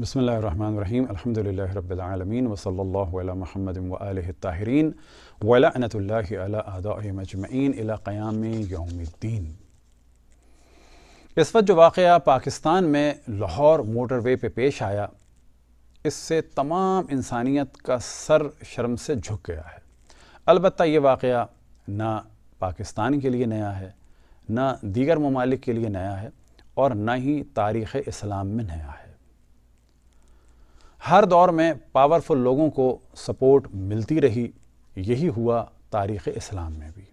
बसमीम अल्हम्दुलिल्लाह रब्बिल वसल महमद अला मुहम्मद क़याम इस वक्त जो वाक़ पाकिस्तान में लाहौर मोटर वे पे पेश आया इससे तमाम इंसानियत का सर शर्म से झुक गया है अलबत् ये वाक़ ना पाकिस्तान के लिए नया है ना दीगर ममालिक के लिए नया है और ना ही तारीख़ इस्लाम में नया है हर दौर में पावरफुल लोगों को सपोर्ट मिलती रही यही हुआ तारीख़ इस्लाम में भी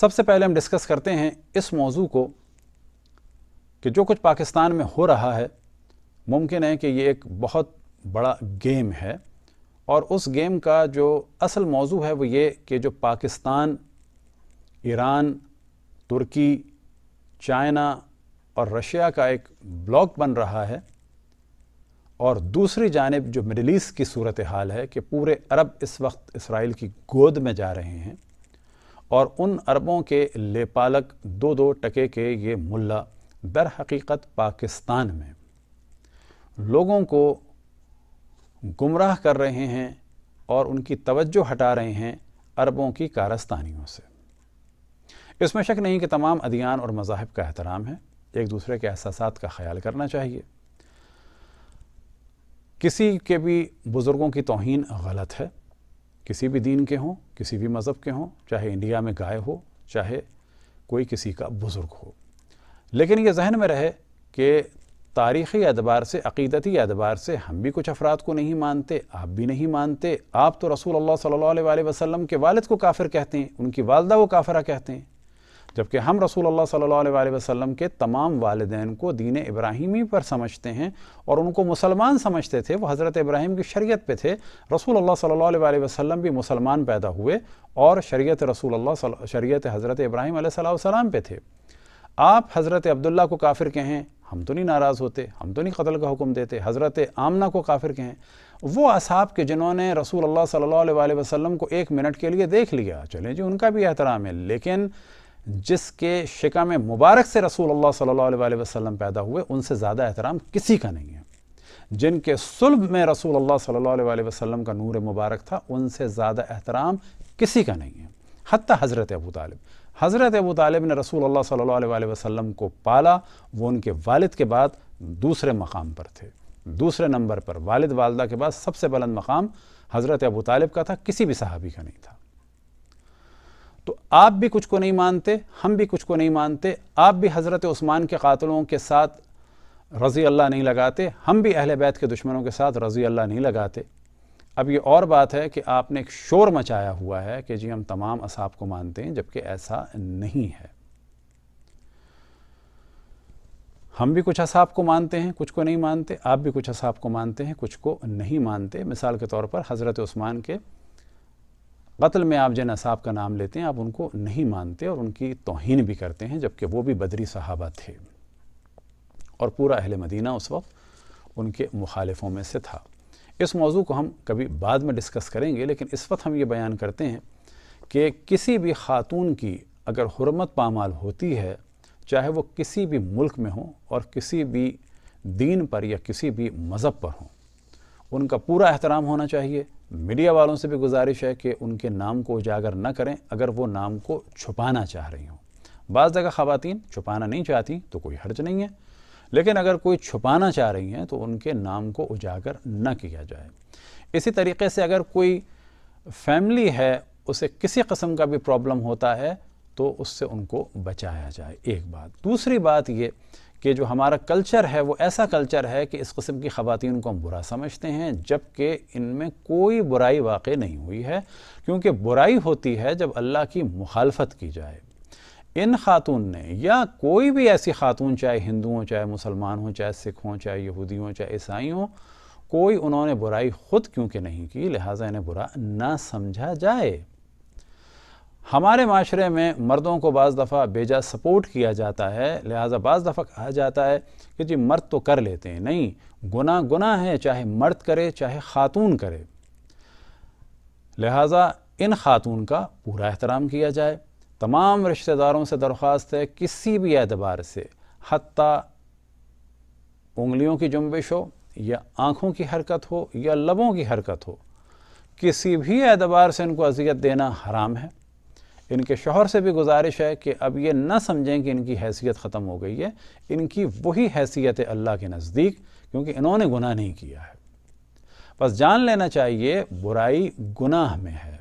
सबसे पहले हम डिस्कस करते हैं इस मौजू को कि जो कुछ पाकिस्तान में हो रहा है मुमकिन है कि ये एक बहुत बड़ा गेम है और उस गेम का जो असल मौजू है वो ये कि जो पाकिस्तान ईरान तुर्की चाइना और रशिया का एक ब्लॉक बन रहा है और दूसरी जानब जो मिडल ईस्ट की सूरत हाल है कि पूरे अरब इस वक्त इसराइल की गोद में जा रहे हैं और उन अरबों के लेपालक दो दो टके के ये मुल्ला दर हकीकत पाकिस्तान में लोगों को गुमराह कर रहे हैं और उनकी तवज्जो हटा रहे हैं अरबों की कारस्तानियों से इसमें शक नहीं कि तमाम अदियान और मजाहब का एहतराम है एक दूसरे के एहसास का ख्याल करना चाहिए किसी के भी बुज़ुर्गों की तोहन गलत है किसी भी दीन के हों किसी भी मज़हब के हों चाहे इंडिया में गाय हो चाहे कोई किसी का बुज़ुर्ग हो लेकिन ये जहन में रहे कि तारीख़ी एतबार से अकीदती एतबार से हम भी कुछ अफराद को नहीं मानते आप भी नहीं मानते आप तो रसूल अल्लाह सल्लल्लाहु अलैहि वसल्लम के वालिद को काफिर कहते हैं उनकी वालदा को काफरा कहते हैं जबकि हम रसूल अल्लाह सल्लल्लाहु अलैहि वसल्लम के तमाम वालदेन को दीन इब्राहिमी पर समझते हैं और उनको मुसलमान समझते थे वह हज़रत इब्राहिम की शरीयत पे थे रसूल अल्लाह सल्लल्लाहु अलैहि वसल्लम भी मुसलमान पैदा हुए और शरीयत रसूल अल्लाह शरीयत हज़रत इब्राहिम सलाम पे थे आप हज़रत अब्दुल्ला को काफिर कहें हम तो नहीं नाराज़ होते हम तो नहीं कत्ल का हुक्म देते हज़रत आमना को काफिर कहें वो असहाब के जिन्होंने रसूल अल्लाह सल्लल्लाहु अलैहि वसल्लम को एक मिनट के लिए देख लिया चलें जी उनका भी एहतराम है लेकिन जिसके शिका में मुबारक से रसूल अल्लाह सल्लल्लाहु अलैहि वसल्लम पैदा हुए उनसे ज़्यादा एहतराम किसी का नहीं है जिनके सुलभ में रसूल अल्लाह सल्लल्लाहु अलैहि वसल्लम का नूर मुबारक था उनसे ज़्यादा एहतराम किसी का नहीं है हती हज़रत अबू तालिब हज़रत अबू तालिब ने रसूल अल्लाह सल्लल्लाहु अलैहि वसल्लम को पाला वो उनके वालिद के बाद दूसरे मकाम पर थे दूसरे नंबर पर वालिद वालदा के बाद सबसे बुलंद मकाम हज़रत अबू तालिब का था किसी भी सहाबी का नहीं था तो आप भी कुछ को नहीं मानते हम भी कुछ को नहीं मानते आप भी हज़रत उस्मान के कातलों के साथ रज़ी अल्लाह नहीं लगाते हम भी अहल बैत के दुश्मनों के साथ रज़ी अल्लाह नहीं लगाते अब ये और बात है कि आपने एक शोर मचाया हुआ है कि जी हम तमाम असाब को मानते हैं जबकि ऐसा नहीं है हम भी कुछ असाब को मानते हैं कुछ को नहीं मानते आप भी कुछ असाब को मानते हैं कुछ को नहीं मानते मिसाल के तौर पर हज़रत उस्मान के कत्ल में आप जिन असाब का नाम लेते हैं आप उनको नहीं मानते और उनकी तोहन भी करते हैं जबकि वो भी बदरी साहबा थे और पूरा अहल मदीना उस वक्त उनके मुखालफों में से था इस मौजू को हम कभी बाद में डिस्कस करेंगे लेकिन इस वक्त हम ये बयान करते हैं कि किसी भी खातून की अगर हरमत पामाल होती है चाहे वो किसी भी मुल्क में हो और किसी भी दीन पर या किसी भी मज़हब पर हों उनका पूरा एहतराम होना चाहिए मीडिया वालों से भी गुजारिश है कि उनके नाम को उजागर न करें अगर वो नाम को छुपाना चाह रही हों बाज़ जगह ख़वान छुपाना नहीं चाहती तो कोई हर्ज नहीं है लेकिन अगर कोई छुपाना चाह रही हैं तो उनके नाम को उजागर न किया जाए इसी तरीके से अगर कोई फैमिली है उसे किसी कस्म का भी प्रॉब्लम होता है तो उससे उनको बचाया जाए एक बात दूसरी बात ये कि जो हमारा कल्चर है वो ऐसा कल्चर है कि इस कस्म की ख़वान को हम बुरा समझते हैं जबकि इनमें कोई बुराई वाक़ नहीं हुई है क्योंकि बुराई होती है जब अल्लाह की मुखालफत की जाए इन खातून ने या कोई भी ऐसी खातून चाहे हिंदू हों चाहे मुसलमान हों चाहे सिख हों चाहे यहूदी हों चाहे ईसाई हों कोई उन्होंने बुराई खुद क्योंकि नहीं की लिहाजा इन्हें बुरा ना समझा जाए हमारे माशरे में मर्दों को बज़ दफ़ा बेजा सपोर्ट किया जाता है लिहाजा बज़ दफ़ा कहा जाता है कि जी मर्द तो कर लेते हैं नहीं गुना गुना है चाहे मर्द करे चाहे ख़ातून करे लिहाजा इन ख़ातून का पूरा एहतराम किया जाए तमाम रिश्तेदारों से दरख्वास्त है किसी भी एतबार से हती उंगलियों की जुम्बिश हो या आँखों की हरकत हो या लबों की हरकत हो किसी भी एतबार से इनको अजियत देना हराम है इनके शोहर से भी गुजारिश है कि अब ये ना समझें कि इनकी हैसियत ख़त्म हो गई है इनकी वही हैसियत है अल्लाह के नज़दीक क्योंकि इन्होंने गुनाह नहीं किया है बस जान लेना चाहिए बुराई गुनाह में है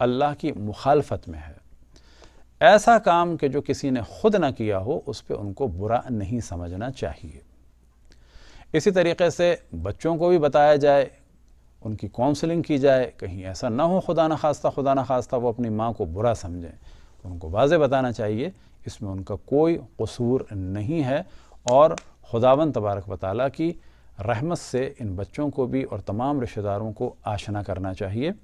अल्लाह की मुखालफत में है ऐसा काम कि जो किसी ने खुद ना किया हो उस पर उनको बुरा नहीं समझना चाहिए इसी तरीके से बच्चों को भी बताया जाए उनकी काउंसलिंग की जाए कहीं ऐसा ना हो खुदा ना खास्ता खुदा ना खास्ता वो अपनी माँ को बुरा समझें तो उनको वाजे बताना चाहिए इसमें उनका कोई कसूर नहीं है और खुदावन तबारक वाली की रहमत से इन बच्चों को भी और तमाम रिश्तेदारों को आशना करना चाहिए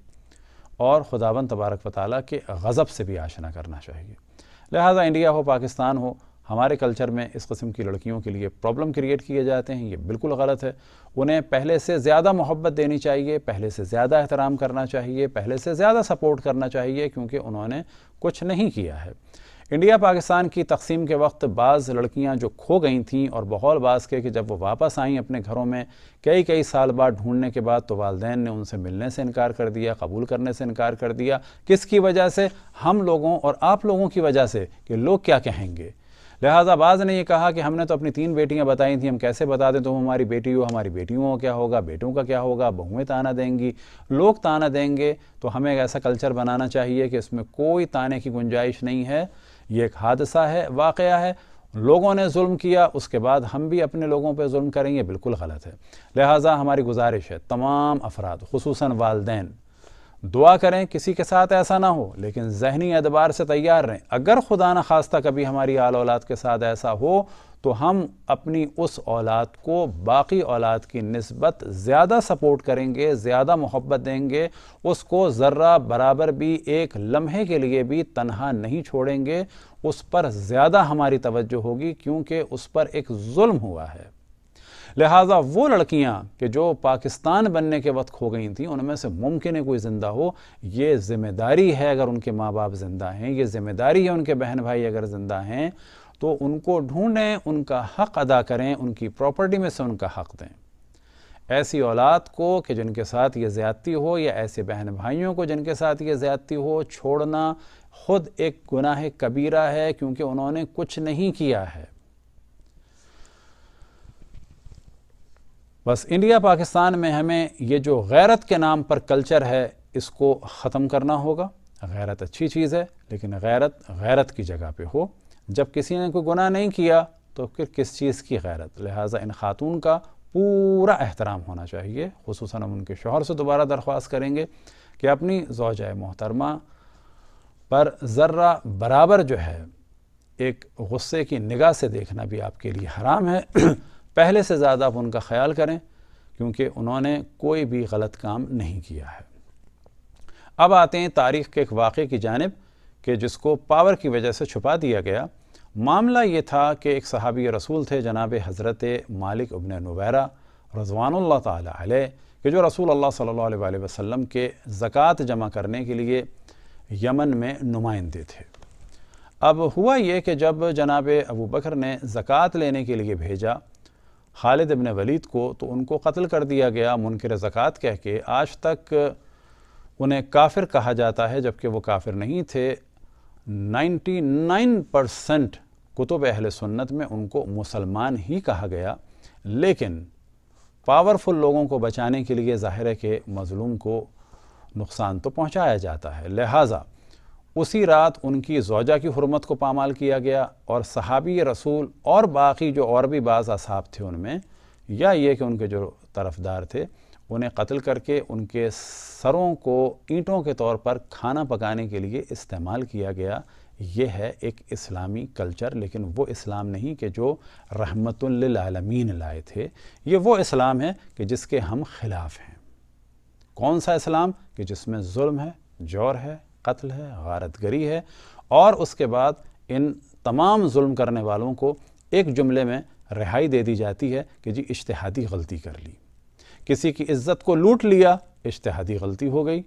और खुदावन तबारक वाली के गज़ब से भी आशना करना चाहिए लिहाजा इंडिया हो पाकिस्तान हो हमारे कल्चर में इस कस्म की लड़कियों के लिए प्रॉब्लम क्रिएट किए जाते हैं ये बिल्कुल गलत है उन्हें पहले से ज़्यादा मोहब्बत देनी चाहिए पहले से ज़्यादा एहतराम करना चाहिए पहले से ज़्यादा सपोर्ट करना चाहिए क्योंकि उन्होंने कुछ नहीं किया है इंडिया पाकिस्तान की तकसीम के वक्त बाज़ लड़कियां जो खो गई थीं और बहौल बाज़ के कि जब वो वापस आईं अपने घरों में कई कई साल बाद ढूंढने के बाद तो वालदेन ने उनसे मिलने से इनकार कर दिया कबूल करने से इनकार कर दिया किसकी वजह से हम लोगों और आप लोगों की वजह से कि लोग क्या कहेंगे लिहाजा बाज ने यह कहा कि हमने तो अपनी तीन बेटियां बताई थी हम कैसे बता दें तुम तो हमारी बेटी हो हमारी बेटियों का क्या होगा बेटों का क्या होगा बहुएं ताना देंगी लोग ताना देंगे तो हमें एक ऐसा कल्चर बनाना चाहिए कि इसमें कोई ताने की गुंजाइश नहीं है ये एक हादसा है वाक़ है लोगों ने जुल्म किया उसके बाद हम भी अपने लोगों पर जुल्म करेंगे बिल्कुल गलत है लिहाजा हमारी गुजारिश है तमाम अफराद खसूस वालदेन दुआ करें किसी के साथ ऐसा ना हो लेकिन जहनी एतबार से तैयार रहें अगर खुदा न खास्ता कभी हमारी आल औलाद के साथ ऐसा हो तो हम अपनी उस औलाद को बाकी औलाद की नस्बत ज़्यादा सपोर्ट करेंगे ज़्यादा मोहब्बत देंगे उसको ज़र्रा बराबर भी एक लम्हे के लिए भी तनहा नहीं छोड़ेंगे उस पर ज़्यादा हमारी तवज्जो होगी क्योंकि उस पर एक जुल्म हुआ है लिहाजा वो लड़कियाँ कि जो पाकिस्तान बनने के वक्त खो गई थी उनमें से मुमकिन है कोई ज़िंदा हो ये ज़िम्मेदारी है अगर उनके माँ बाप ज़िंदा हैं ये ज़िम्मेदारी है उनके बहन भाई अगर ज़िंदा हैं तो उनको ढूंढें उनका हक़ अदा करें उनकी प्रॉपर्टी में से उनका हक़ दें ऐसी औलाद को कि जिनके साथ ये ज़्यादती हो या ऐसे बहन भाइयों को जिनके साथ ये ज़्यादती हो छोड़ना ख़ुद एक गुनाह कबीरा है क्योंकि उन्होंने कुछ नहीं किया है बस इंडिया पाकिस्तान में हमें ये जो गैरत के नाम पर कल्चर है इसको ख़त्म करना होगा गैरत अच्छी चीज़ है लेकिन गैरत गैरत की जगह पे हो जब किसी ने कोई गुनाह नहीं किया तो फिर किस चीज़ की गैरत लिहाजा इन खातून का पूरा एहतराम होना चाहिए खसूस हम उनके शोहर से दोबारा दरख्वास्त करेंगे कि अपनी जोजा मोहतरमा पर ज़र्रा बराबर जो है एक गुस्से की निगाह से देखना भी आपके लिए हराम है पहले से ज़्यादा आप उनका ख्याल करें क्योंकि उन्होंने कोई भी गलत काम नहीं किया है अब आते हैं तारीख़ के एक वाक़े की जानब कि जिसको पावर की वजह से छुपा दिया गया मामला ये था कि एक सहाबी रसूल थे जनाब हज़रत मालिक उबन नबैरा रजवान ताली कि जो रसूल अल्लाह सल्लल्लाहु अलैहि वसल्लम के ज़क़़त जमा करने के लिए यमन में नुमाइंदे थे अब हुआ ये कि जब जनाब अबू बकर ने ज़क़़त लेने के लिए भेजा खालिद इबन वलीद को तो उनको कत्ल कर दिया गया मुनकर ज़क़ात कह के आज तक उन्हें काफिर कहा जाता है जबकि वो काफिर नहीं थे नाइन्टी नाइन परसेंट कुतुब अहल सुन्नत में उनको मुसलमान ही कहा गया लेकिन पावरफुल लोगों को बचाने के लिए ज़ाहिर है कि मज़लूम को नुकसान तो पहुँचाया जाता है लिहाजा उसी रात उनकी जोजा की हरमत को पामाल किया गया और सहाबी रसूल और बाकी जो और भी बाज़ थे उनमें या ये कि उनके जो तरफदार थे उन्हें कत्ल करके उनके सरों को ईंटों के तौर पर खाना पकाने के लिए इस्तेमाल किया गया ये है एक इस्लामी कल्चर लेकिन वो इस्लाम नहीं कि जो रहमतुल्लामीन लाए थे ये वो इस्लाम है कि जिसके हम खिलाफ हैं कौन सा इस्लाम कि जिसमें जुल्म है जौर है कत्ल है गारत गरी है और उसके बाद इन तमाम जुल्म करने वालों को एक जुमले में रिहाई दे दी जाती है कि जी इश्तहादी गलती कर ली किसी की इज्जत को लूट लिया इश्तहादी गलती हो गई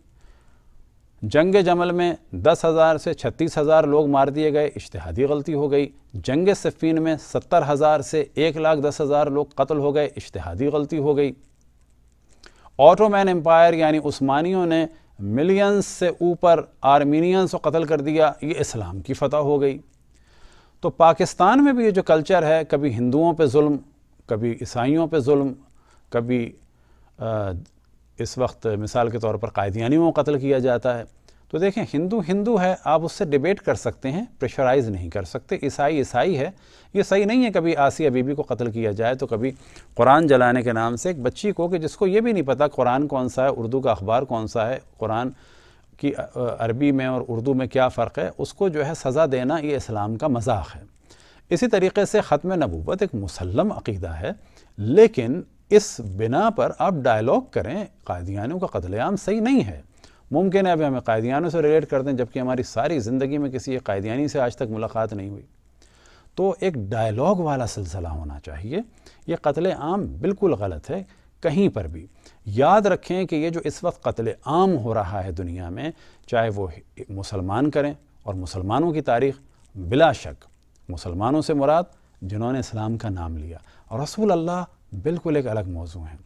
जंग जमल में दस हज़ार से छत्तीस हज़ार लोग मार दिए गए इश्तहादी गलती हो गई जंग सफ़ीन में सत्तर हज़ार से एक लाख दस हज़ार लोग कत्ल हो गए इश्तहादी गलती हो गई ऑटोमैन एम्पायर यानी उस्मानियों ने मिलियंस से ऊपर आर्मीनियंस को कत्ल कर दिया ये इस्लाम की फ़तह हो गई तो पाकिस्तान में भी ये जो कल्चर है कभी हिंदुओं पे जुल्म कभी ईसाइयों पे जुल्म कभी आ, इस वक्त मिसाल के तौर पर कायदियानियों को कत्ल किया जाता है तो देखें हिंदू हिंदू है आप उससे डिबेट कर सकते हैं प्रेशराइज नहीं कर सकते ईसाई ईसाई है ये सही नहीं है कभी आसिया बीबी को कत्ल किया जाए तो कभी कुरान जलाने के नाम से एक बच्ची को कि जिसको ये भी नहीं पता कुरान कौन सा है उर्दू का अखबार कौन सा है कुरान की अरबी में और उर्दू में क्या फ़र्क है उसको जो है सज़ा देना ये इस्लाम का मजाक है इसी तरीके से ख़त्म नबूबत एक मुसलम अकीदा है लेकिन इस बिना पर आप डायलॉग करें कादियानों का कतलेआम सही नहीं है मुमकिन है अभी हमें कायदियानों से रिलेट कर दें जबकि हमारी सारी ज़िंदगी में किसी एक कायदियानी से आज तक मुलाकात नहीं हुई तो एक डायलॉग वाला सिलसिला होना चाहिए ये कत्ल आम बिल्कुल गलत है कहीं पर भी याद रखें कि ये जो इस वक्त कत्ल आम हो रहा है दुनिया में चाहे वो मुसलमान करें और मुसलमानों की तारीख बिला शक मुसलमानों से मुराद जिन्होंने इस्लाम का नाम लिया और रसूल अल्लाह बिल्कुल एक अलग मौजू हैं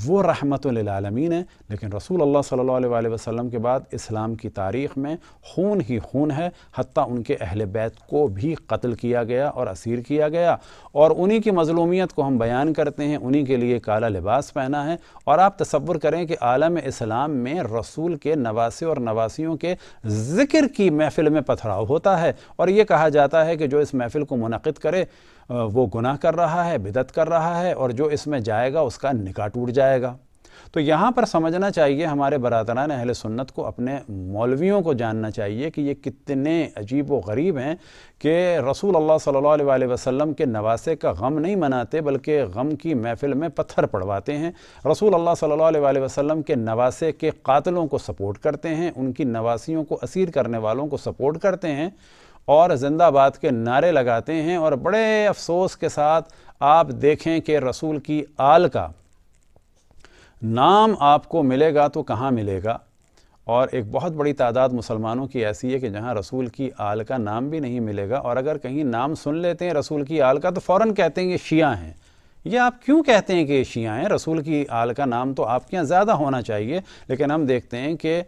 वो रहमत आलमीन है लेकिन रसूल अल्लाह सल्लल्लाहु अलैहि वसल्लम के बाद इस्लाम की तारीख़ में खून ही खून है हती उनके अहल बैत को भी कत्ल किया गया और असीर किया गया और उन्हीं की मजलूमियत को हम बयान करते हैं उन्हीं के लिए काला लिबास पहना है और आप तस्वुर करें कि आलम इस्लाम में रसूल के नवासे और नवासियों के ज़िक्र की महफ़िल में पथराव होता है और ये कहा जाता है कि जो इस महफ़िल को मुनद करे वो गुनाह कर रहा है बिदत कर रहा है और जो इसमें जाएगा उसका निकाह टूट जाएगा तो यहाँ पर समझना चाहिए हमारे बरदरान अहल सुन्नत को अपने मौलवियों को जानना चाहिए कि ये कितने अजीब व गरीब हैं कि रसूल अल्लाह सल्लल्लाहु अलैहि वसल्लम के नवासे का गम नहीं मनाते बल्कि गम की महफ़िल में पत्थर पड़वाते हैं रसूल अल्लाह सल्लल्लाहु अलैहि वसल्लम के नवासे के कातलों को सपोर्ट करते हैं उनकी नवासियों को असीर करने वालों को सपोर्ट करते हैं और जिंदाबाद के नारे लगाते हैं और बड़े अफसोस के साथ आप देखें कि रसूल की आल का नाम आपको मिलेगा तो कहाँ मिलेगा और एक बहुत बड़ी तादाद मुसलमानों की ऐसी है कि जहाँ रसूल की आल का नाम भी नहीं मिलेगा और अगर कहीं नाम सुन लेते हैं रसूल की आल का तो फ़ौर कहते हैं ये शिया हैं ये आप क्यों कहते हैं कि ये शिया हैं रसूल की आल का नाम तो आपके यहाँ ज़्यादा होना चाहिए लेकिन हम देखते हैं कि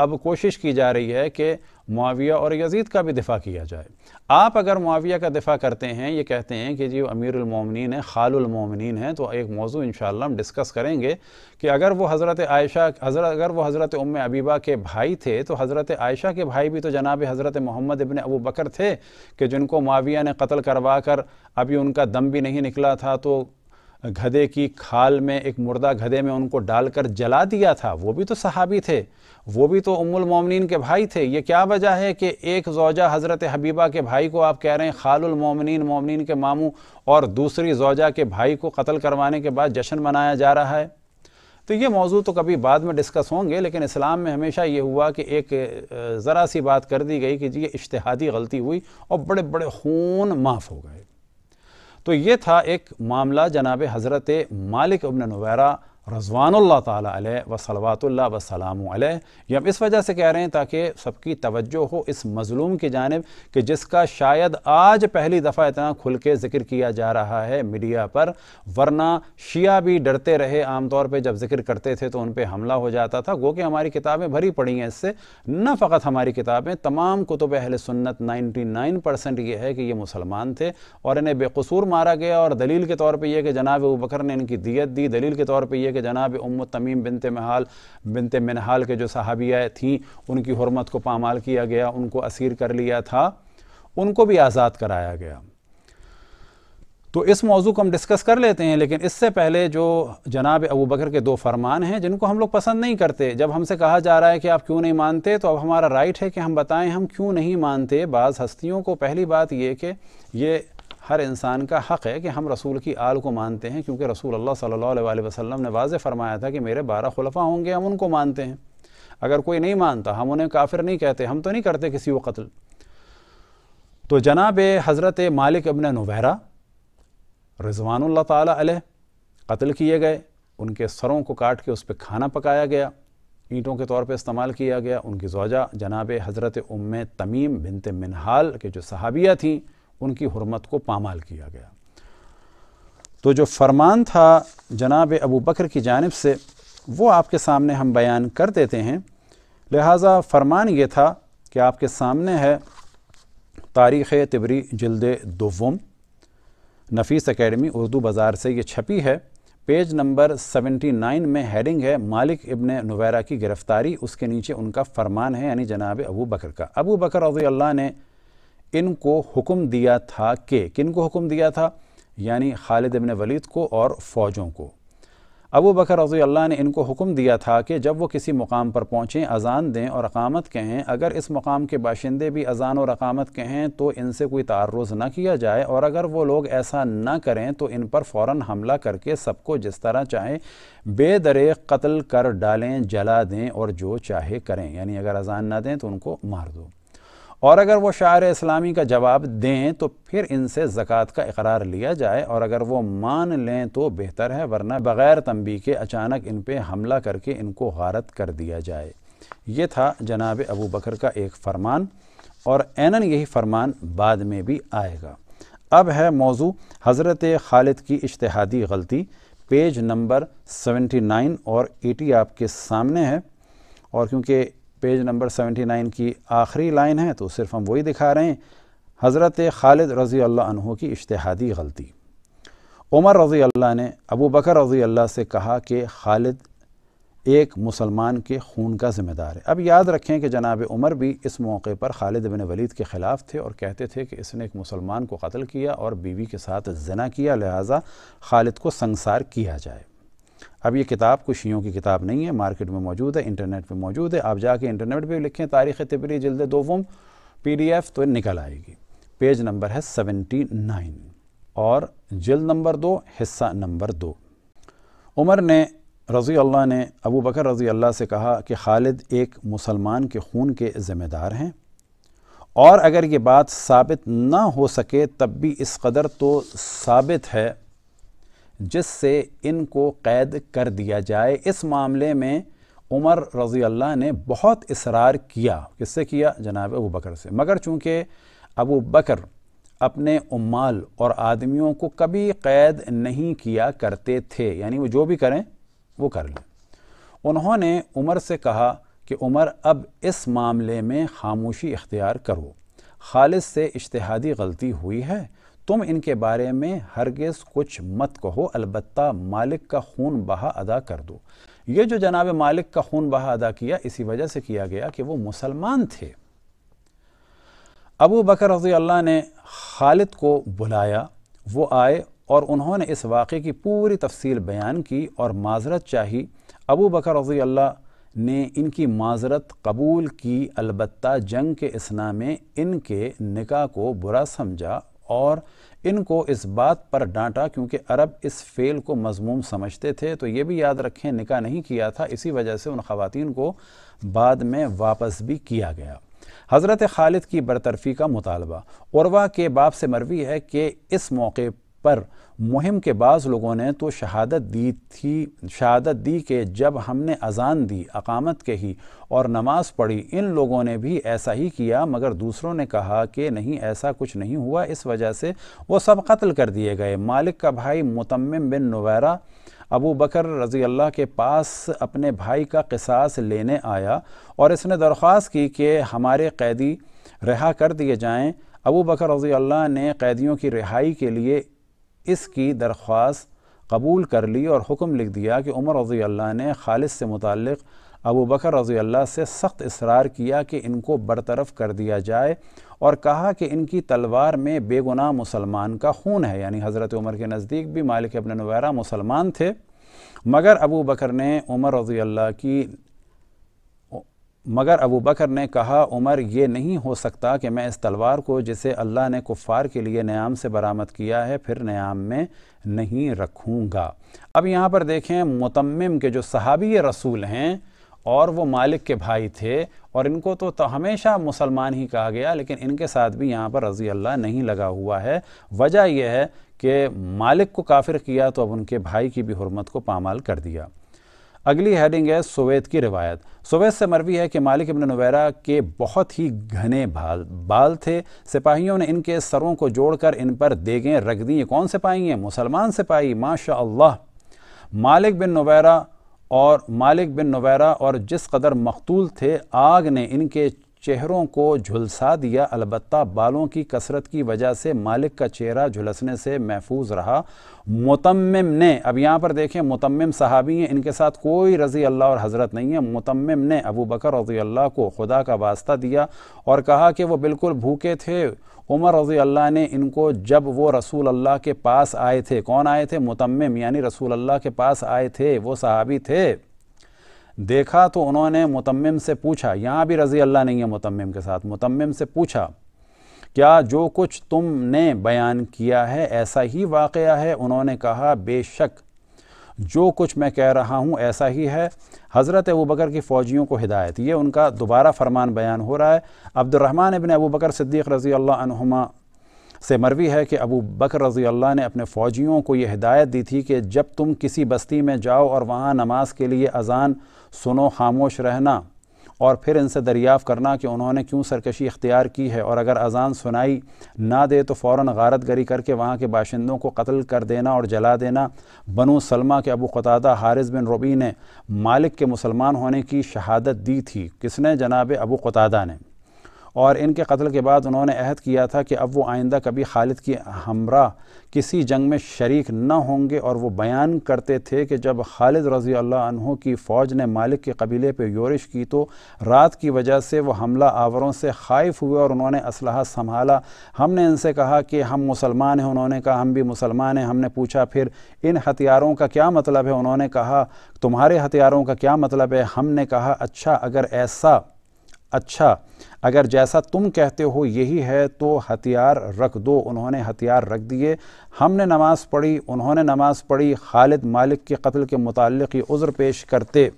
अब कोशिश की जा रही है कि मुआविया और यजीद का भी दिफा किया जाए आप अगर मुआविया का दिफा करते हैं ये कहते हैं कि जी अमीरमिन है खालमिन है तो एक मौजू इन हम डिस्कस करेंगे कि अगर वो हज़रत आयशा हज़रत अगर वो हज़रत उम अबीबा के भाई थे तो हज़रत आयशा के भाई भी तो जनाब हज़रत मोहम्मद इबन अबू बकर थे कि जिनको मुआविया ने कत्ल करवा कर अभी उनका दम भी नहीं निकला था तो गधे की खाल में एक मुर्दा गधे में उनको डालकर जला दिया था वो भी तो सहाबी थे वो भी तो उमुल मोमिन के भाई थे ये क्या वजह है कि एक जोजा हज़रत हबीबा के भाई को आप कह रहे हैं खालुल मोमिन के मामू और दूसरी जोजा के भाई को कत्ल करवाने के बाद जश्न मनाया जा रहा है तो ये मौजू तो कभी बाद में डिस्कस होंगे लेकिन इस्लाम में हमेशा ये हुआ कि एक ज़रा सी बात कर दी गई कि ये इश्तहादी गलती हुई और बड़े बड़े खून माफ़ हो गए तो ये था एक मामला जनाब हज़रत मालिक अबन नवैरा रजवानल्ला ताली व सलवातुल्ला वसलाम ये हम इस वजह से कह रहे हैं ताकि सबकी तवज्जो हो इस मज़लूम की जानब कि जिसका शायद आज पहली दफ़ा इतना खुल के ज़िक्र किया जा रहा है मीडिया पर वरना शिया भी डरते रहे आम तौर पर जब जिक्र करते थे तो उन पर हमला हो जाता था गो कि हमारी किताबें भरी पड़ी हैं इससे न फ़कत हमारी किताबें तमाम कुतुब अहल सुन्नत नाइन्टी नाइन परसेंट ये है कि ये मुसलमान थे और इन्हें बेकसूर मारा गया और दलील के तौर पर यह कि जनाब वकर ने इनकी दियत दी दलील के तौर पर यह कि कि जनाब उम तमीम बिनत महाल बिनत मिनहाल के जो सहाबिया थीं उनकी हरमत को पामाल किया गया उनको असीर कर लिया था उनको भी आज़ाद कराया गया तो इस मौजू को हम डिस्कस कर लेते हैं लेकिन इससे पहले जो जनाब अबू बकर के दो फरमान हैं जिनको हम लोग पसंद नहीं करते जब हमसे कहा जा रहा है कि आप क्यों नहीं मानते तो अब हमारा राइट है कि हम बताएं हम क्यों नहीं मानते बाज़ हस्तियों को पहली बात ये कि ये हर इंसान का हक़ है कि हम रसूल की आल को मानते हैं क्योंकि रसूल अल्लाह सल्लल्लाहु अलैहि वसल्लम ने वाज फरमाया था कि मेरे बारह खुलफा होंगे हम उनको मानते हैं अगर कोई नहीं मानता हम उन्हें काफिर नहीं कहते हम तो नहीं करते किसी को कत्ल तो जनाब हज़रत मालिक इबन नवैरा रजवान तल कत्ल किए गए उनके सरों को काट के उस पर खाना पकाया गया ईंटों के तौर पर इस्तेमाल किया गया उनकी जौजा जनाब हज़रत उम तमीम बिनत मिनहाल के जो सहाबिया थीं उनकी हरमत को पामाल किया गया तो जो फरमान था जनाब अबू बकर की जानब से वो आपके सामने हम बयान कर देते हैं लिहाजा फरमान ये था कि आपके सामने है तारीख़ तिबरी जल्द दोवम नफीस एकेडमी उर्दू बाज़ार से ये छपी है पेज नंबर 79 में हेडिंग है मालिक इबन नवैरा की गिरफ़्तारी उसके नीचे उनका फरमान है यानी जनाब अबू बकर का अबू बकर रजी अल्लाह ने इनको हुक्म दिया था कि किन को हुक्म दिया था यानी खालिद अबिन वलीद को और फ़ौजों को अबू बकर रजी अल्लाह ने इनको हुक्म दिया था कि जब वो किसी मुकाम पर पहुँचें अजान दें और अकामत कहें अगर इस मुकाम के बाशिंदे भी अजान और अकामत कहें तो इनसे कोई तारुज़ ना किया जाए और अगर वो लोग ऐसा ना करें तो इन पर फ़ौर हमला करके सबको जिस तरह चाहें बेदरे कत्ल कर डालें जला दें और जो चाहे करें यानी अगर अजान ना दें तो उनको मार दो और अगर वो शायर इस्लामी का जवाब दें तो फिर इनसे ज़क़़त का इकरार लिया जाए और अगर वो मान लें तो बेहतर है वरना बग़ैर तंबी के अचानक इन पर हमला करके इनको गारत कर दिया जाए ये था जनाब अबू बकर का एक फरमान और एनन यही फरमान बाद में भी आएगा अब है मौजू हज़रत खालिद की इश्तहादी गलती पेज नंबर सेवेंटी नाइन और एटी आपके सामने है और क्योंकि पेज नंबर 79 की आखिरी लाइन है तो सिर्फ हम वही दिखा रहे हैं हज़रत खालिद रज़ी अल्लाह की इश्तहादी गलती उमर रज़ी अल्लाह ने अबू बकर रज़ी अल्लाह से कहा कि खालिद एक मुसलमान के खून का ज़िम्मेदार है अब याद रखें कि जनाब उमर भी इस मौके पर खालिद बिन वलीद के ख़िलाफ़ थे और कहते थे कि इसने एक मुसलमान को कत्ल किया और बीवी के साथ जना किया लिहाजा खालिद को संसार किया जाए अब ये किताब कुछ शीयों की किताब नहीं है मार्केट में मौजूद है इंटरनेट पे मौजूद है आप जाके इंटरनेट पे लिखें तारीख़ तिबरी जल्द दो डी एफ तो निकल आएगी पेज नंबर है सेवेंटी नाइन और जल्द नंबर दो हिस्सा नंबर दो उमर ने रज़ी अल्लाह ने अबू बकर रज़ी अल्लाह से कहा कि खालिद एक मुसलमान के खून के ज़िम्मेदार हैं और अगर ये बात साबित ना हो सके तब भी इस कदर तो साबित है जिससे इनको कैद कर दिया जाए इस मामले में उमर रज़ी अल्लाह ने बहुत इसरार किया किससे किया जनाब अबू बकर से मगर चूँकि अबू बकर अपने उमाल और आदमियों को कभी कैद नहीं किया करते थे यानी वो जो भी करें वो कर लें उन्होंने उमर से कहा कि उमर अब इस मामले में खामोशी इख्तियार करो खालिद से इश्तहादी गलती हुई है तुम इनके बारे में हरगिज़ कुछ मत कहो अलबत् मालिक का खून बहा अदा कर दो ये जो जनाब मालिक का खून बहा अदा किया इसी वजह से किया गया कि वो मुसलमान थे अबू बकर रजी अल्लाह ने खालिद को बुलाया वो आए और उन्होंने इस वाक़े की पूरी तफसील बयान की और माजरत चाही अबू बकर रजी अल्लाह ने इनकी माजरत कबूल की अलबत् जंग के इसना में इनके निका को बुरा समझा और इनको इस बात पर डांटा क्योंकि अरब इस फेल को मजमूम समझते थे तो ये भी याद रखें निका नहीं किया था इसी वजह से उन खातन को बाद में वापस भी किया गया हज़रत खालिद की बरतरफ़ी का मुतालबा उर्वा के बाप से मरवी है कि इस मौके पर मुहिम के बाद लोगों ने तो शहादत दी थी शहादत दी कि जब हमने अजान दी अकामत के ही और नमाज पढ़ी इन लोगों ने भी ऐसा ही किया मगर दूसरों ने कहा कि नहीं ऐसा कुछ नहीं हुआ इस वजह से वो सब कत्ल कर दिए गए मालिक का भाई मुतम बिन नवैरा अबू बकर रज़ी अल्लाह के पास अपने भाई का किसास लेने आया और इसने दरख्वास की कि हमारे कैदी रिहा कर दिए जाएँ अबू बकर रज़ी अल्लाह ने कैदियों की रिहाई के लिए इसकी दरख्वास्त कबूल कर ली और हुक्म लिख दिया कि उमर रज़ी अल्लाह ने खालिद से मुतक़ अबू बकर रज़ी अल्लाह से सख्त इसरार किया कि इनको बरतरफ़ कर दिया जाए और कहा कि इनकी तलवार में बेगुनाह मुसलमान का खून है यानी हज़रत उमर के नज़दीक भी मालिक अपने नवैरा मुसलमान थे मगर अबू बकर ने उमर रज़ी अल्लाह की मगर अबू बकर ने कहा उमर ये नहीं हो सकता कि मैं इस तलवार को जिसे अल्लाह ने कुफ़ार के लिए नयाम से बरामद किया है फिर नयाम में नहीं रखूँगा अब यहाँ पर देखें मतम के जो सहाबी रसूल हैं और वो मालिक के भाई थे और इनको तो, तो हमेशा मुसलमान ही कहा गया लेकिन इनके साथ भी यहाँ पर रज़ी अल्लाह नहीं लगा हुआ है वजह यह है कि मालिक को काफिर किया तो अब उनके भाई की भी हरमत को पामाल कर दिया अगली हेडिंग है सोवैत की रिवायत सोवेद से मरवी है कि मालिक इब्न नवैरा के बहुत ही घने बाल बाल थे सिपाहियों ने इनके सरों को जोड़कर इन पर देगें रख दी ये कौन सिपाही हैं मुसलमान सिपाही माशा अल्लाह मालिक बिन नवैरा और मालिक बिन नवैरा और जिस कदर मकतूल थे आग ने इनके चेहरों को झुलसा दिया अलबत् बालों की कसरत की वजह से मालिक का चेहरा झुलसने से महफूज रहा मतम ने अब यहाँ पर देखें मतम सहाबी हैं इनके साथ कोई रज़ी अल्लाह और हज़रत नहीं है मतम ने अबू बकर रज़ी अल्लाह को खुदा का वास्ता दिया और कहा कि वह बिल्कुल भूखे थे उमर रजी अल्लाह ने इनको जब वो रसूल अल्लाह के पास आए थे कौन आए थे मतम यानी रसूल अल्लाह के पास आए थे वो सहाबी थे देखा तो उन्होंने मुतम से पूछा यहाँ भी रज़ी अल्लाह नहीं है मुतम्म के साथ मुतम्म से पूछा क्या जो कुछ तुमने बयान किया है ऐसा ही वाक़ है उन्होंने कहा बेशक जो कुछ मैं कह रहा हूँ ऐसा ही है हज़रत अबू बकर की फ़ौजियों को हिदायत ये उनका दोबारा फरमान बयान हो रहा है अब्दुलरहमान अबिन अबू बकर सिद्दीक़ रज़ी अल्लाम से मरवी है कि अबू बकर रज़ी अल्लाह ने अपने फ़ौजियों को ये हिदायत दी थी कि जब तुम किसी बस्ती में जाओ और वहाँ नमाज के लिए अजान सुनो खामोश रहना और फिर इनसे दरियाफ़ करना कि उन्होंने क्यों सरकशी इख्तियार की है और अगर अजान सुनाई ना दे तो फ़ौर गारत गरी करके वहाँ के बाशिंदों को कत्ल कर देना और जला देना बनु सलमा के अबू क़तादा हारिस बिन रबी ने मालिक के मुसलमान होने की शहादत दी थी किसने जनाब अबू क़तादा ने और इनके कत्ल के बाद उन्होंने अहद किया था कि अब वो आइंदा कभी खालिद की हमरा किसी जंग में शरीक न होंगे और वो बयान करते थे कि जब खालिद रजी अल्लाह की फ़ौज ने मालिक के कबीले पर योरिश की तो रात की वजह से वह हमला आवरों से खाइफ हुए और उन्होंने असलाह संभाला हमने इनसे कहा कि हम मुसलमान हैं उन्होंने कहा हम भी मुसलमान हैं हमने पूछा फिर इन हथियारों का क्या मतलब है उन्होंने कहा तुम्हारे हथियारों का क्या मतलब है हमने कहा अच्छा अगर ऐसा अच्छा अगर जैसा तुम कहते हो यही है तो हथियार रख दो उन्होंने हथियार रख दिए हमने नमाज़ पढ़ी उन्होंने नमाज़ पढ़ी खालिद मालिक के कत्ल के मुतक़ ये उज़्र पेश करते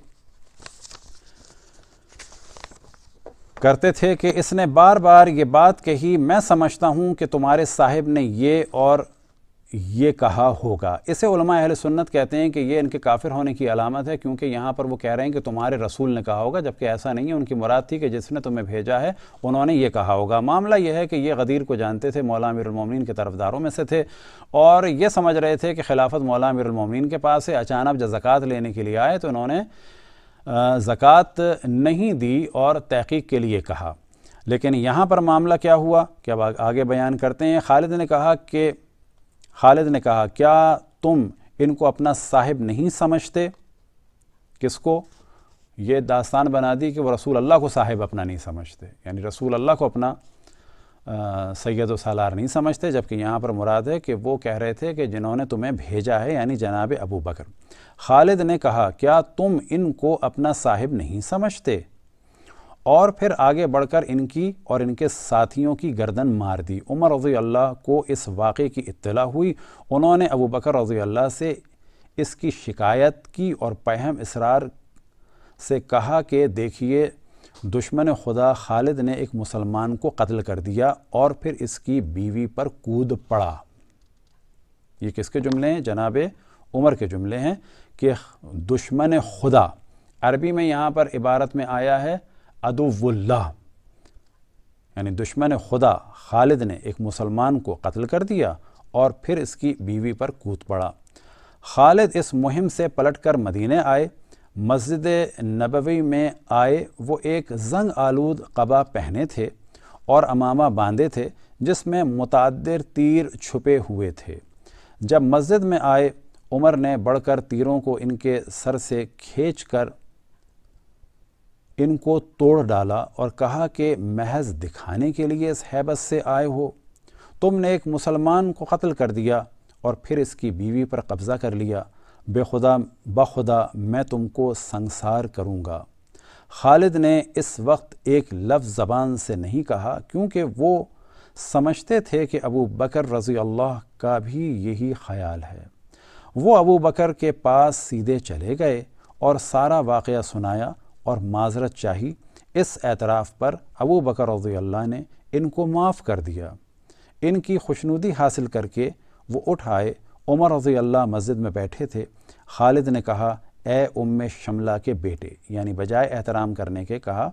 करते थे कि इसने बार बार ये बात कही मैं समझता हूँ कि तुम्हारे साहिब ने ये और ये कहा होगा इसे अहल सुन्नत कहते हैं कि ये इनके काफिर होने की अलामत है क्योंकि यहाँ पर वो कह रहे हैं कि तुम्हारे रसूल ने कहा होगा जबकि ऐसा नहीं है उनकी मुराद थी कि जिसने तुम्हें भेजा है उन्होंने ये कहा होगा मामला यह है कि ये गदीर को जानते थे मौला मिरमिन के तरफदारों में से थे और ये समझ रहे थे कि खिलाफत मौला अमीरमिन के पास है अचानक जब ज़क़़त लेने के लिए आए तो उन्होंने ज़क़़त नहीं दी और तहकीक के लिए कहा लेकिन यहाँ पर मामला क्या हुआ कि अब आगे बयान करते हैं खालिद ने कहा कि खालिद ने कहा क्या तुम इनको अपना साहिब नहीं समझते किसको ये दास्तान बना दी कि वो रसूल अल्लाह को साहिब अपना नहीं समझते यानी रसूल अल्लाह को अपना सैद व सालार नहीं समझते जबकि यहाँ पर मुराद है कि वो कह रहे थे कि जिन्होंने तुम्हें भेजा है यानी जनाब अबू बकर खालिद ने कहा क्या तुम इनको अपना साहिब नहीं समझते और फिर आगे बढ़कर इनकी और इनके साथियों की गर्दन मार दी उमर रज़ी अल्लाह को इस वाक़े की इत्तला हुई उन्होंने अबू बकर रज़ी अल्लाह से इसकी शिकायत की और पहम इसरार से कहा कि देखिए दुश्मन खुदा खालिद ने एक मुसलमान को कत्ल कर दिया और फिर इसकी बीवी पर कूद पड़ा ये किसके जुमले हैं जनाब उमर के जुमले हैं कि दुश्मन खुदा अरबी में यहाँ पर इबारत में आया है अदोल्ला यानी दुश्मन खुदा खालिद ने एक मुसलमान को कत्ल कर दिया और फिर इसकी बीवी पर कूद पड़ा खालिद इस मुहिम से पलटकर मदीने आए मस्जिद नबवी में आए वो एक जंग आलूद कबा पहने थे और अमामा बांधे थे जिसमें मुतद तीर छुपे हुए थे जब मस्जिद में आए उमर ने बढ़कर तीरों को इनके सर से खींच कर इनको तोड़ डाला और कहा कि महज दिखाने के लिए इस हैबत से आए हो तुमने एक मुसलमान को कत्ल कर दिया और फिर इसकी बीवी पर कब्ज़ा कर लिया बेखुदा बखुदा मैं तुमको संसार करूँगा खालिद ने इस वक्त एक लफ्ज़ ज़बान से नहीं कहा क्योंकि वो समझते थे कि अबू बकर रज़ी अल्लाह का भी यही ख्याल है वो अबू बकर के पास सीधे चले गए और सारा वाक़ सुनाया और माजरत चाही इस एतराफ़ पर अबू बकर रज़ी ने इनको माफ़ कर दिया इनकी खुशनुदी हासिल करके वो उठ आए उमर रज़ी मस्जिद में बैठे थे खालिद ने कहा ए उम शमला के बेटे यानी बजाय एहतराम करने के कहा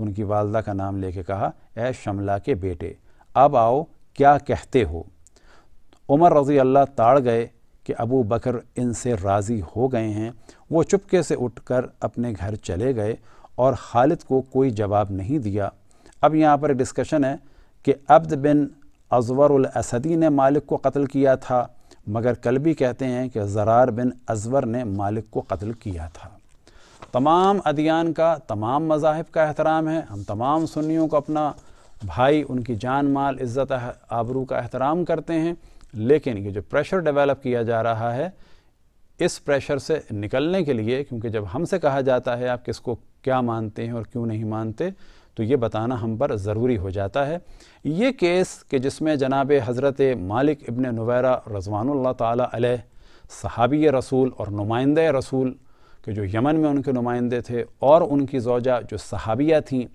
उनकी वालदा का नाम लेके कहा ए शमला के बेटे अब आओ क्या कहते हो उमर रज़ी अल्लाह ताड़ गए कि अबू बकर इनसे राज़ी हो गए हैं वो चुपके से उठकर अपने घर चले गए और खालिद को कोई जवाब नहीं दिया अब यहाँ पर डिस्कशन है कि अब्द बिन असदी ने मालिक को कत्ल किया था मगर कल भी कहते हैं कि ज़रार बिन अजवर ने मालिक को कत्ल किया था तमाम अदियान का तमाम मजाहब का एहतराम है हम तमाम सुन्नियों को अपना भाई उनकी जान माल इज़्ज़त आबरू का एहतराम करते हैं लेकिन ये जो प्रेशर डेवलप किया जा रहा है इस प्रेशर से निकलने के लिए क्योंकि जब हमसे कहा जाता है आप किसको क्या मानते हैं और क्यों नहीं मानते तो ये बताना हम पर ज़रूरी हो जाता है ये केस कि के जिसमें जनाब हज़रत मालिक इबन नवैरा रजवान तहबी सहाबी रसूल और नुमाइंदे रसूल के जो यमन में उनके नुमाइंदे थे और उनकी जोजा जो सहाबिया थीं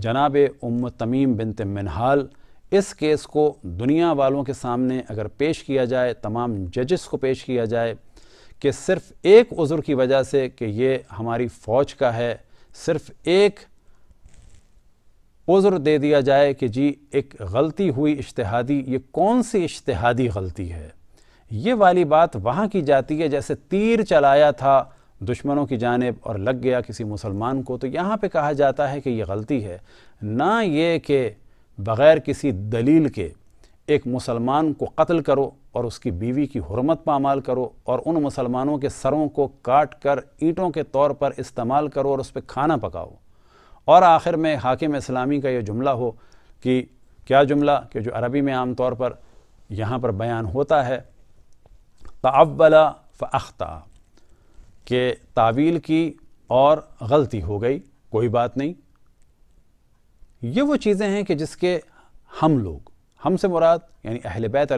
जनाब उम तमीम बिन मिनहाल इस केस को दुनिया वालों के सामने अगर पेश किया जाए तमाम जजेस को पेश किया जाए कि सिर्फ एक उज़ुर की वजह से कि ये हमारी फ़ौज का है सिर्फ एक उज़ुर दे दिया जाए कि जी एक गलती हुई इश्तहादी ये कौन सी इश्तहादी गलती है ये वाली बात वहाँ की जाती है जैसे तीर चलाया था दुश्मनों की जानब और लग गया किसी मुसलमान को तो यहाँ पे कहा जाता है कि ये गलती है ना ये कि बग़ैर किसी दलील के एक मुसलमान को कत्ल करो और उसकी बीवी की हरमत पामाल करो और उन मुसलमानों के सरों को काट कर ईंटों के तौर पर इस्तेमाल करो और उस पर खाना पकाओ और आखिर में हाकिम इस्लामी का यह जुमला हो कि क्या जुमला कि जो अरबी में आम तौर पर यहाँ पर बयान होता है तवला फ़ख्ता के तावील की और गलती हो गई कोई बात नहीं ये वो चीज़ें हैं कि जिसके हम लोग हमसे मुराद यानी अहल बैत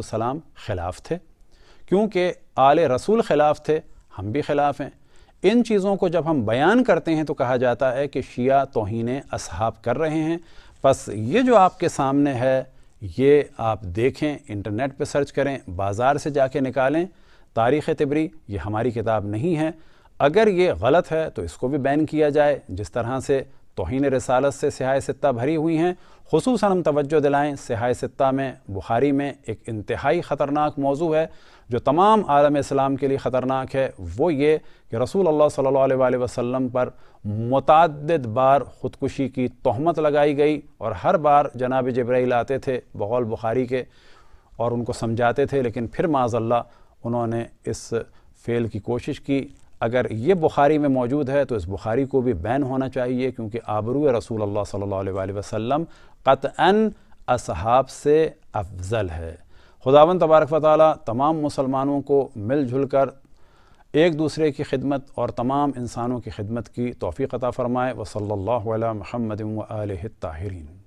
सलाम ख़िलाफ़ थे क्योंकि आल रसूल ख़िलाफ़ थे हम भी ख़िलाफ़ हैं इन चीज़ों को जब हम बयान करते हैं तो कहा जाता है कि शिया तोहन असहाब कर रहे हैं बस ये जो आपके सामने है ये आप देखें इंटरनेट पर सर्च करें बाज़ार से जाके निकालें तारीख़ तिबरी ये हमारी किताब नहीं है अगर ये गलत है तो इसको भी बैन किया जाए जिस तरह से तोहन रसालत से सिहाय सत्ता भरी हुई हैं खसूस हम तवज्जो दिलाएँ सिहाय सत्ता में बुखारी में एक इंतहाई ख़तरनाक मौजू है जो तमाम आलम इस्लाम के लिए ख़तरनाक है वो ये कि रसूल अल्लाह सल्लल्लाहु अलैहि वसल्लम पर मतद बार ख़ुदकुशी की तहमत लगाई गई और हर बार जनाब जब्राइल आते थे बौल बुखारी के और उनको समझाते थे लेकिन फिर माजल्ला उन्होंने इस फेल की कोशिश की अगर ये बुखारी में मौजूद है तो इस बुखारी को भी बैन होना चाहिए क्योंकि आबरू रसूल अल्लाह सल्लल्लाहु अलैहि वसल्लम अन असहाब से अफजल है खुदावन तबारक वाली तमाम मुसलमानों को मिलजुल कर एक दूसरे की खिदमत और तमाम इंसानों की खिदमत की तोफ़ी अता फ़रमाए वसल्ला महमद ताहरीन